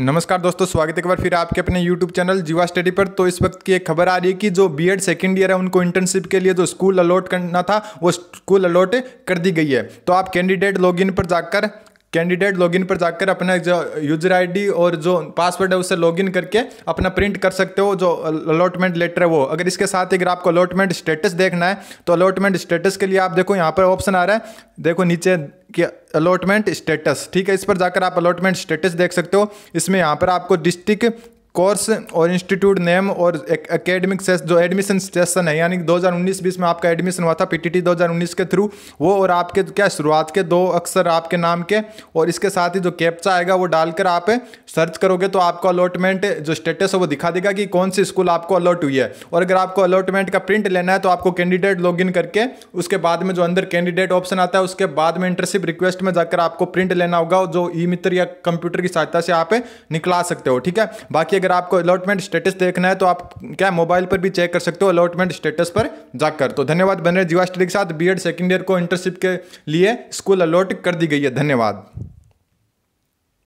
नमस्कार दोस्तों स्वागत है एक बार फिर आपके अपने यूट्यूब चैनल जीवा स्टडी पर तो इस वक्त की एक खबर आ रही है कि जो बीएड सेकेंड ईयर है उनको इंटर्नशिप के लिए जो स्कूल अलॉट करना था वो स्कूल अलॉट कर दी गई है तो आप कैंडिडेट लॉगिन पर जाकर कैंडिडेट लॉगिन पर जाकर अपना जो यूजर आईडी और जो पासवर्ड है उसे लॉगिन करके अपना प्रिंट कर सकते हो जो अलॉटमेंट लेटर है वो अगर इसके साथ ही अगर आपको अलॉटमेंट स्टेटस देखना है तो अलॉटमेंट स्टेटस के लिए आप देखो यहाँ पर ऑप्शन आ रहा है देखो नीचे कि अलॉटमेंट स्टेटस ठीक है इस पर जाकर आप अलॉटमेंट स्टेटस देख सकते हो इसमें यहाँ पर आपको डिस्ट्रिक्ट कोर्स और इंस्टीट्यूट नेम और एकेडमिक सेस जो एडमिशन सेशन है यानी 2019 बीस में आपका एडमिशन हुआ था पीटीटी 2019 के थ्रू वो और आपके क्या शुरुआत के दो अक्सर आपके नाम के और इसके साथ ही जो कैप्चा आएगा वो डालकर आप सर्च करोगे तो आपको अलॉटमेंट जो स्टेटस है वो दिखा देगा कि कौन सी स्कूल आपको अलॉट हुई है और अगर आपको अलॉटमेंट का प्रिंट लेना है तो आपको कैंडिडेट लॉग करके उसके बाद में जो अंदर कैंडिडेट ऑप्शन आता है उसके बाद में इंटरशिप रिक्वेस्ट में जाकर आपको प्रिंट लेना होगा जो ई मित्र या कंप्यूटर की सहायता से आप निकला सकते हो ठीक है बाकी अगर आपको अलॉटमेंट स्टेटस देखना है तो आप क्या मोबाइल पर भी चेक कर सकते हो अलॉटमेंट स्टेटस पर जाकर तो धन्यवाद बन रहे जीवास्टरी के साथ बी एड ईयर को इंटर्नशिप के लिए स्कूल अलॉट कर दी गई है धन्यवाद